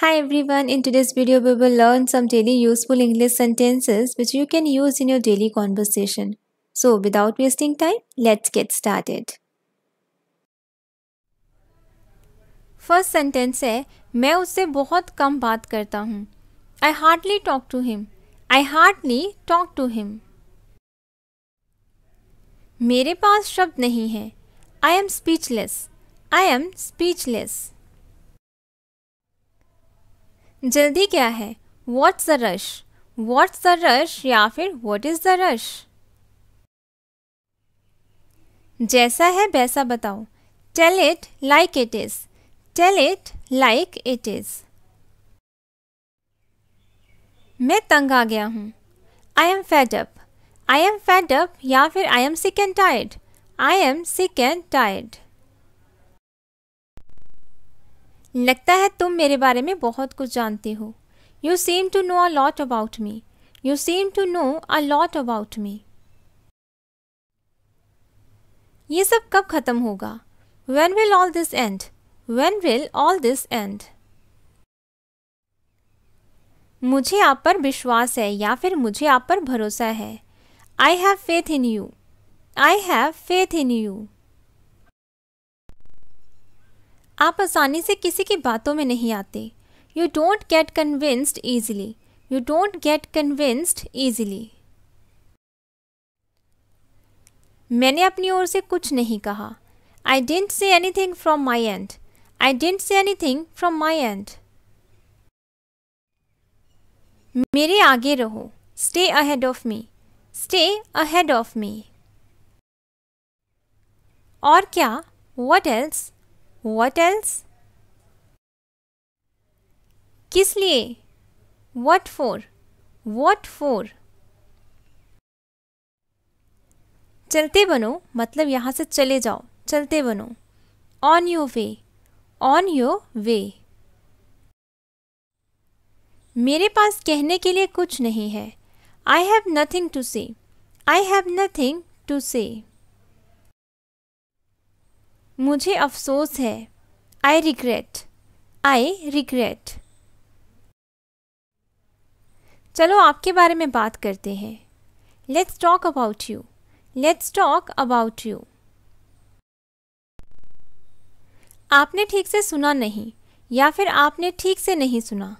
Hi everyone, in today's video we will learn some daily useful English sentences which you can use in your daily conversation. So without wasting time, let's get started. First sentence है मैं उससे बहुत कम बात करता हूँ I hardly talk to him. I hardly talk to him. मेरे पास शब्द नहीं है I am speechless. I am speechless. जल्दी क्या है what's the rush what's the rush या फिर वॉट इज़ द रश जैसा है वैसा बताओ tell it like it is tell it like it is मैं तंग आ गया हूँ I am fed up I am fed up या फिर I am sick and tired I am sick and tired लगता है तुम मेरे बारे में बहुत कुछ जानते हो you seem to know a lot about me you seem to know a lot about me ये सब कब ख़त्म होगा when will all this end when will all this end मुझे आप पर विश्वास है या फिर मुझे आप पर भरोसा है I have faith in you I have faith in you आप आसानी से किसी की बातों में नहीं आते you don't get convinced easily you don't get convinced easily मैंने अपनी ओर से कुछ नहीं कहा I didn't say anything from my end I didn't say anything from my end मेरे आगे रहो stay ahead of me stay ahead of me और क्या वट एल्स वट एल्स किस लिए वट फोर वॉट फोर चलते बनो मतलब यहाँ से चले जाओ चलते बनो on your way on your way मेरे पास कहने के लिए कुछ नहीं है आई हैव नथिंग टू से आई हैव नथिंग टू से मुझे अफसोस है आई रिग्रेट आई रिग्रेट चलो आपके बारे में बात करते हैं let's talk about you let's talk about you आपने ठीक से सुना नहीं या फिर आपने ठीक से नहीं सुना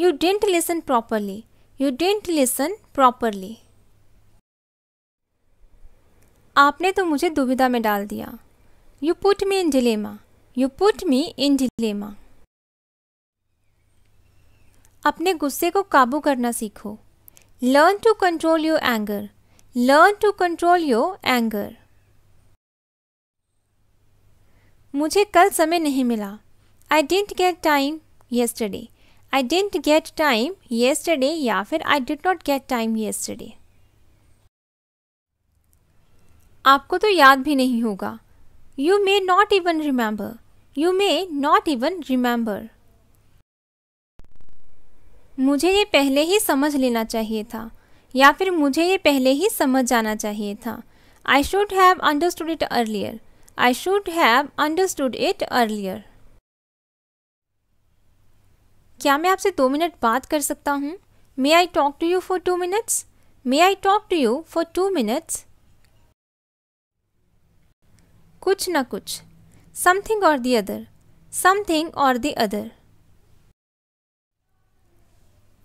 you didn't listen properly you didn't listen properly आपने तो मुझे दुविधा में डाल दिया you put me in dilemma you put me in dilemma अपने गुस्से को काबू करना सीखो learn to control your anger learn to control your anger मुझे कल समय नहीं मिला I didn't get time yesterday I didn't get time yesterday या फिर I did not get time yesterday आपको तो याद भी नहीं होगा you may not even remember you may not even remember मुझे ये पहले ही समझ लेना चाहिए था या फिर मुझे ये पहले ही समझ जाना चाहिए था I should have understood it earlier I should have understood it earlier क्या मैं आपसे दो मिनट बात कर सकता हूँ may I talk to you for two minutes may I talk to you for two minutes कुछ ना कुछ समथिंग और दी अदर समथिंग और दी अदर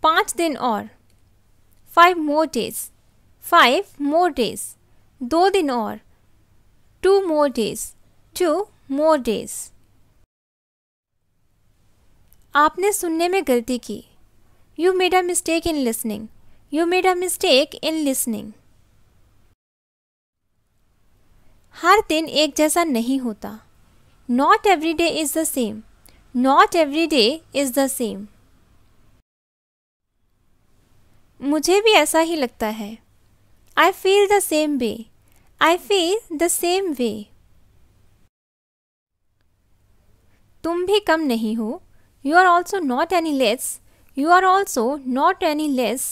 पाँच दिन और five more days five more days दो दिन और two more days two more days आपने सुनने में गलती की you made a mistake in listening you made a mistake in listening हर दिन एक जैसा नहीं होता not every day is the same not every day is the same मुझे भी ऐसा ही लगता है I feel the same way I feel the same वे तुम भी कम नहीं हो you are also not any less you are also not any less